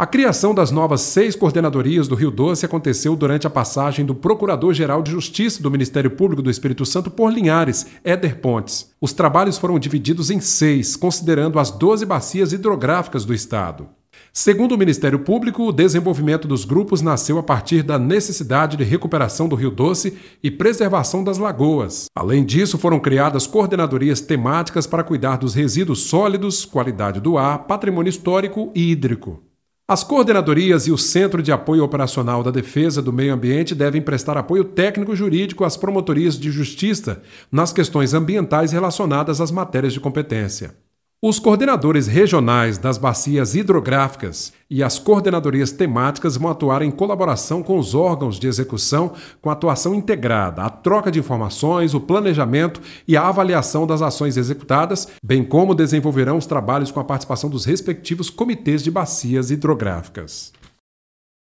A criação das novas seis coordenadorias do Rio Doce aconteceu durante a passagem do Procurador-Geral de Justiça do Ministério Público do Espírito Santo por Linhares, Éder Pontes. Os trabalhos foram divididos em seis, considerando as 12 bacias hidrográficas do Estado. Segundo o Ministério Público, o desenvolvimento dos grupos nasceu a partir da necessidade de recuperação do Rio Doce e preservação das lagoas. Além disso, foram criadas coordenadorias temáticas para cuidar dos resíduos sólidos, qualidade do ar, patrimônio histórico e hídrico. As coordenadorias e o Centro de Apoio Operacional da Defesa do Meio Ambiente devem prestar apoio técnico-jurídico às promotorias de justiça nas questões ambientais relacionadas às matérias de competência. Os coordenadores regionais das bacias hidrográficas e as coordenadorias temáticas vão atuar em colaboração com os órgãos de execução, com atuação integrada, a troca de informações, o planejamento e a avaliação das ações executadas, bem como desenvolverão os trabalhos com a participação dos respectivos comitês de bacias hidrográficas.